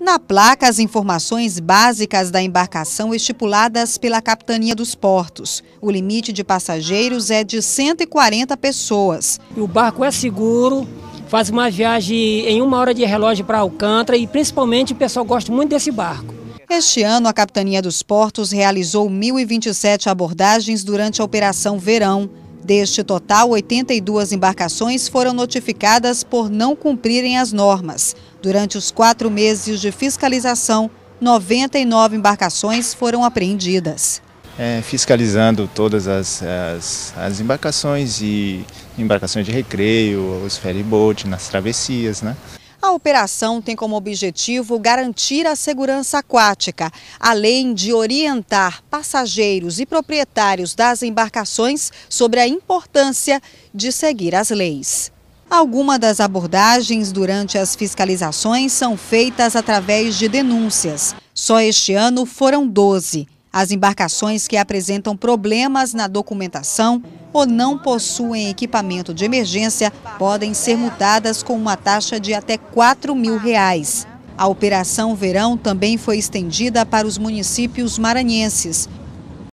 Na placa, as informações básicas da embarcação estipuladas pela Capitania dos Portos. O limite de passageiros é de 140 pessoas. O barco é seguro, faz uma viagem em uma hora de relógio para Alcântara e principalmente o pessoal gosta muito desse barco. Este ano, a Capitania dos Portos realizou 1.027 abordagens durante a Operação Verão. Deste total, 82 embarcações foram notificadas por não cumprirem as normas. Durante os quatro meses de fiscalização, 99 embarcações foram apreendidas. É, fiscalizando todas as, as, as, embarcações e embarcações de recreio, os boat nas travessias. Né? A operação tem como objetivo garantir a segurança aquática, além de orientar passageiros e proprietários das embarcações sobre a importância de seguir as leis. Algumas das abordagens durante as fiscalizações são feitas através de denúncias. Só este ano foram 12. As embarcações que apresentam problemas na documentação ou não possuem equipamento de emergência podem ser multadas com uma taxa de até 4 mil reais. A Operação Verão também foi estendida para os municípios maranhenses,